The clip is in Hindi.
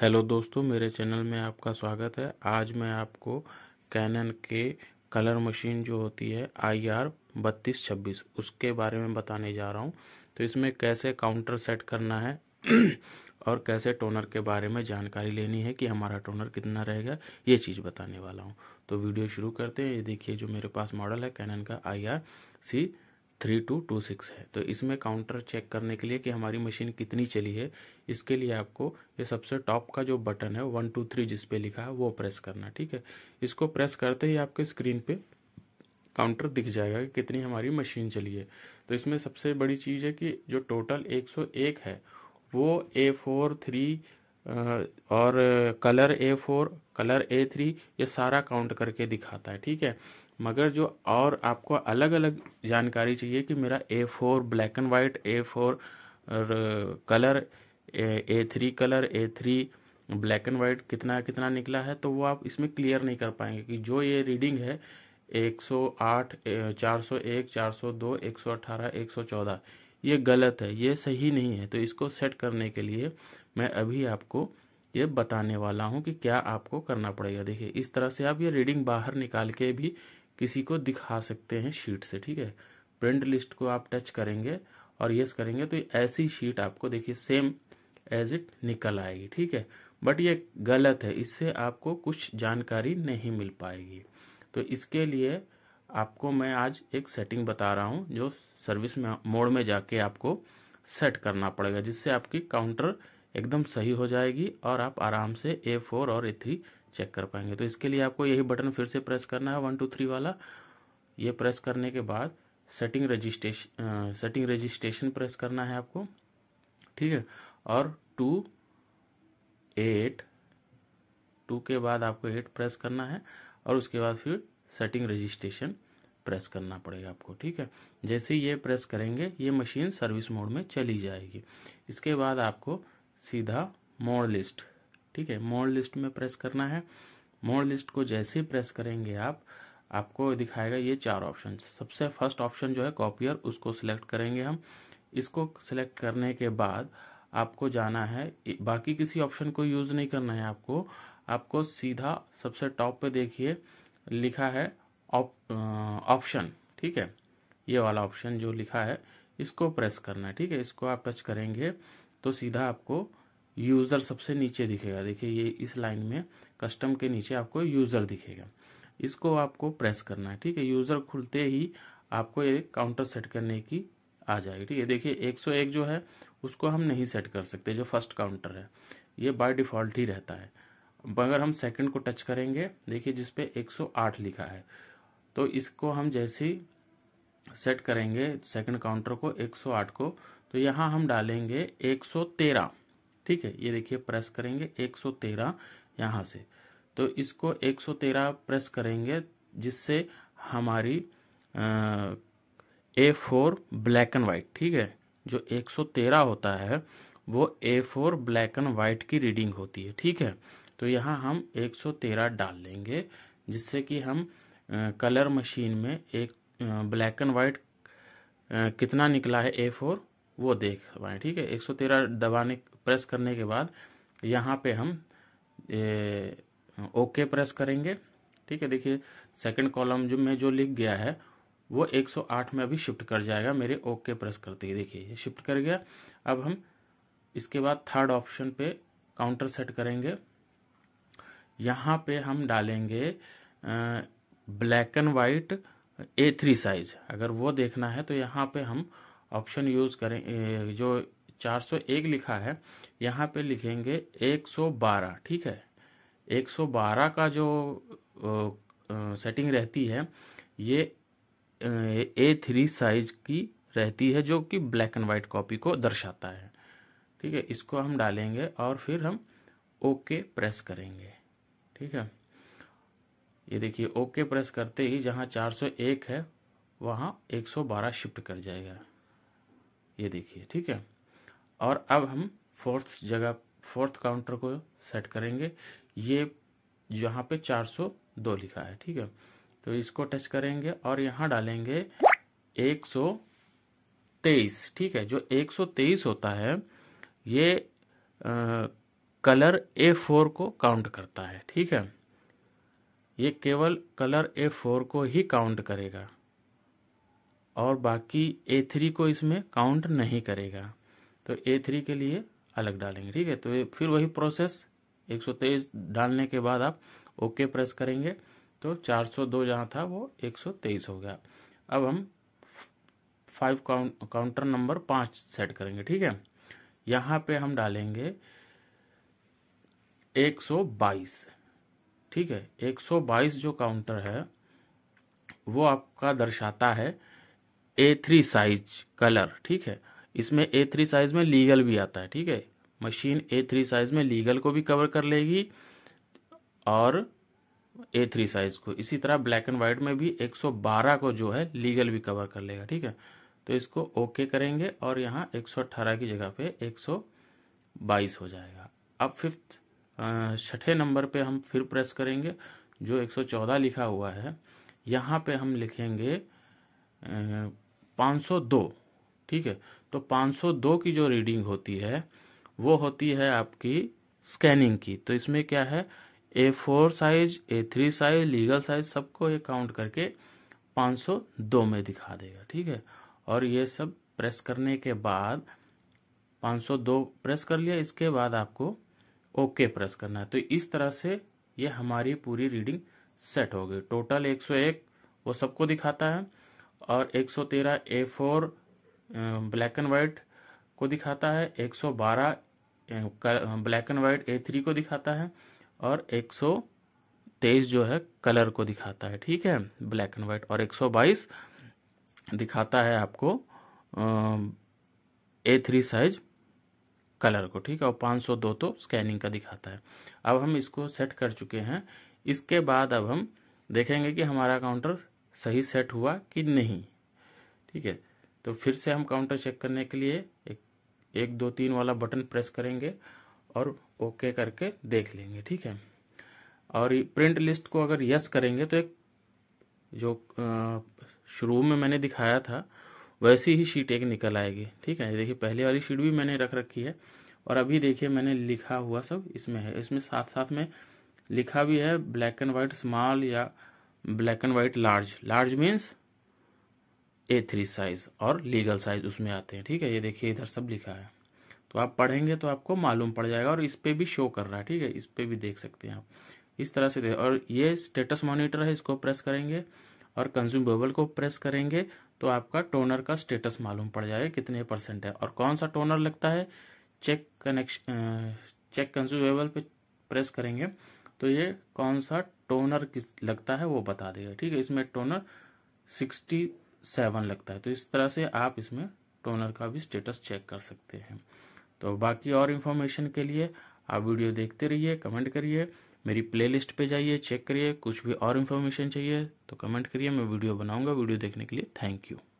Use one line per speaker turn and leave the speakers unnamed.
हेलो दोस्तों मेरे चैनल में आपका स्वागत है आज मैं आपको कैनन के कलर मशीन जो होती है आई आर बत्तीस छब्बीस उसके बारे में बताने जा रहा हूँ तो इसमें कैसे काउंटर सेट करना है और कैसे टोनर के बारे में जानकारी लेनी है कि हमारा टोनर कितना रहेगा ये चीज़ बताने वाला हूँ तो वीडियो शुरू करते हैं ये देखिए जो मेरे पास मॉडल है कैनन का I R C three two two six है तो इसमें काउंटर चेक करने के लिए कि हमारी मशीन कितनी चली है इसके लिए आपको ये सबसे टॉप का जो बटन है वन टू थ्री जिसपे लिखा है वो प्रेस करना ठीक है इसको प्रेस करते ही आपके स्क्रीन पे काउंटर दिख जाएगा कि कितनी हमारी मशीन चली है तो इसमें सबसे बड़ी चीज़ है कि जो टोटल एक है वो ए फोर थ्री और colour A four colour A three ये सारा काउंट करके दिखाता है ठीक है मगर जो और आपको अलग अलग जानकारी चाहिए कि मेरा A four black and white A four colour A three colour A three black and white कितना कितना निकला है तो वो आप इसमें क्लियर नहीं कर पाएंगे कि जो ये रीडिंग है 108, 401, 402, 118, 114 ये गलत है ये सही नहीं है तो इसको सेट करने के लिए मैं अभी आपको ये बताने वाला हूँ कि क्या आपको करना पड़ेगा देखिए इस तरह से आप ये रीडिंग बाहर निकाल के भी किसी को दिखा सकते हैं शीट से ठीक है प्रिंट लिस्ट को आप टच करेंगे और यस करेंगे तो ऐसी शीट आपको देखिए सेम एज इट निकल आएगी ठीक है बट ये गलत है इससे आपको कुछ जानकारी नहीं मिल पाएगी तो इसके लिए आपको मैं आज एक सेटिंग बता रहा हूँ जो सर्विस में मोड में जाके आपको सेट करना पड़ेगा जिससे आपकी काउंटर एकदम सही हो जाएगी और आप आराम से ए फोर और ए थ्री चेक कर पाएंगे तो इसके लिए आपको यही बटन फिर से प्रेस करना है वन टू थ्री वाला ये प्रेस करने के बाद setting registration setting registration press करना है आपको ठीक है और टू एट टू के बाद आपको एट प्रेस करना है और उसके बाद फिर सेटिंग रजिस्ट्रेशन प्रेस करना पड़ेगा आपको ठीक है जैसे ये प्रेस करेंगे ये मशीन सर्विस मोड में चली जाएगी इसके बाद आपको सीधा मोड़ लिस्ट ठीक है मोड़ लिस्ट में प्रेस करना है मोड़ लिस्ट को जैसे ही प्रेस करेंगे आप आपको दिखाएगा ये चार ऑप्शन सबसे फर्स्ट ऑप्शन जो है कॉपियर उसको सिलेक्ट करेंगे हम इसको सिलेक्ट करने के बाद आपको जाना है बाकी किसी ऑप्शन को यूज़ नहीं करना है आपको आपको सीधा सबसे टॉप पे देखिए लिखा है ऑप्शन ठीक है ये वाला ऑप्शन जो लिखा है इसको प्रेस करना है ठीक है इसको आप टच करेंगे तो सीधा आपको यूज़र सबसे नीचे दिखेगा देखिए ये इस लाइन में कस्टम के नीचे आपको यूज़र दिखेगा इसको आपको प्रेस करना है ठीक है यूज़र खुलते ही आपको ये काउंटर सेट करने की आ जाएगी ठीक है देखिए 101 जो है उसको हम नहीं सेट कर सकते जो फर्स्ट काउंटर है ये बाय डिफ़ॉल्ट ही रहता है अगर हम सेकंड को टच करेंगे देखिए जिसपे एक सौ लिखा है तो इसको हम जैसे सेट करेंगे सेकंड काउंटर को 108 को तो यहाँ हम डालेंगे 113 ठीक है ये देखिए प्रेस करेंगे 113 यहाँ से तो इसको 113 प्रेस करेंगे जिससे हमारी A four black and white ठीक है जो 113 होता है वो A four black and white की रीडिंग होती है ठीक है तो यहाँ हम 113 डाल लेंगे जिससे कि हम कलर मशीन में एक ब्लैक एंड वाइट कितना निकला है ए फोर वो देख पाए ठीक है एक सौ तेरह दबाने प्रेस करने के बाद यहाँ पे हम ए, ओके प्रेस करेंगे ठीक है देखिए सेकंड कॉलम जो में जो लिख गया है वो 108 में अभी शिफ्ट कर जाएगा मेरे ओके प्रेस करते ही देखिए ये शिफ्ट कर गया अब हम इसके बाद थर्ड ऑप्शन पे काउंटर सेट करेंगे यहाँ पे हम डालेंगे black and white A three size अगर वो देखना है तो यहाँ पे हम ऑप्शन यूज़ करें जो 401 लिखा है यहाँ पे लिखेंगे 112 ठीक है 112 का जो सेटिंग रहती है ये ए थ्री साइज की रहती है जो कि ब्लैक एंड वाइट कॉपी को दर्शाता है ठीक है इसको हम डालेंगे और फिर हम ओके प्रेस करेंगे ठीक है ये देखिए ओके प्रेस करते ही जहाँ 401 है वहाँ 112 शिफ्ट कर जाएगा ये देखिए ठीक है और अब हम फोर्थ जगह फोर्थ काउंटर को सेट करेंगे ये यहाँ पे 402 लिखा है ठीक है तो इसको टच करेंगे और यहाँ डालेंगे 123 ठीक है जो 123 होता है ये आ, कलर ए फोर को काउंट करता है ठीक है ये केवल कलर ए फोर को ही काउंट करेगा और बाकी ए थ्री को इसमें काउंट नहीं करेगा तो ए थ्री के लिए अलग डालेंगे ठीक है तो फिर वही प्रोसेस 123 डालने के बाद आप ओके प्रेस करेंगे तो 402 जहाँ था वो 123 हो गया अब हम फाइव काउंट काउंटर नंबर पाँच सेट करेंगे ठीक है यहाँ पे हम डालेंगे 122 ठीक है 122 जो काउंटर है वो आपका दर्शाता है ए थ्री साइज कलर ठीक है इसमें ए थ्री साइज में लीगल भी आता है ठीक है मशीन ए थ्री साइज में लीगल को भी कवर कर लेगी और ए थ्री साइज को इसी तरह ब्लैक एंड व्हाइट में भी 112 को जो है लीगल भी कवर कर लेगा ठीक है तो इसको ओके करेंगे और यहाँ 118 की जगह पे 122 हो जाएगा अब फिफ्थ छठे नंबर पे हम फिर प्रेस करेंगे जो 114 लिखा हुआ है यहाँ पे हम लिखेंगे 502 ठीक है तो 502 की जो रीडिंग होती है वो होती है आपकी स्कैनिंग की तो इसमें क्या है A four size A three size legal size सबको ये काउंट करके 502 में दिखा देगा ठीक है और ये सब प्रेस करने के बाद 502 प्रेस कर लिया इसके बाद आपको ओके okay प्रेस करना है तो इस तरह से ये हमारी पूरी रीडिंग सेट हो गई टोटल 101 वो सबको दिखाता है और 113 A4 ब्लैक एंड वाइट को दिखाता है 112 ब्लैक एंड वाइट A3 को दिखाता है और 123 जो है कलर को दिखाता है ठीक है ब्लैक एंड वाइट और 122 दिखाता है आपको ए थ्री साइज कलर को ठीक है और 502 तो स्कैनिंग का दिखाता है अब हम इसको सेट कर चुके हैं इसके बाद अब हम देखेंगे कि हमारा काउंटर सही सेट हुआ कि नहीं ठीक है तो फिर से हम काउंटर चेक करने के लिए एक एक दो तीन वाला बटन प्रेस करेंगे और ओके करके देख लेंगे ठीक है और प्रिंट लिस्ट को अगर यस करेंगे तो एक जो शुरू में मैंने दिखाया था वैसी ही शीट एक निकल आएगी ठीक है देखिए पहली वाली शीट भी मैंने रख रखी है और अभी देखिए मैंने लिखा हुआ सब इसमें है इसमें साथ साथ में लिखा भी है ब्लैक एंड वाइट स्मॉल या black and white large large means A three size और लीगल साइज उसमें आते हैं ठीक है ये देखिए इधर सब लिखा है तो आप पढ़ेंगे तो आपको मालूम पड़ जाएगा और इस पर भी शो कर रहा है ठीक है इस पर भी देख सकते हैं आप इस तरह से देख और ये स्टेटस मॉनिटर है इसको प्रेस करेंगे और कंज्यूमेबल को प्रेस करेंगे तो आपका टोनर का स्टेटस मालूम पड़ जाएगा कितने परसेंट है और कौन सा टोनर लगता है चेक कनेक्शन चेक कंज्यूमेबल पे प्रेस करेंगे तो ये कौन सा टोनर किस लगता है वो बता देगा ठीक है इसमें टोनर सिक्सटी सेवन लगता है तो इस तरह से आप इसमें टोनर का भी स्टेटस चेक कर सकते हैं तो बाकी और इन्फॉर्मेशन के लिए आप वीडियो देखते रहिए कमेंट करिए मेरी प्लेलिस्ट पे जाइए चेक करिए कुछ भी और इन्फॉर्मेशन चाहिए तो कमेंट करिए मैं वीडियो बनाऊंगा वीडियो देखने के लिए थैंक यू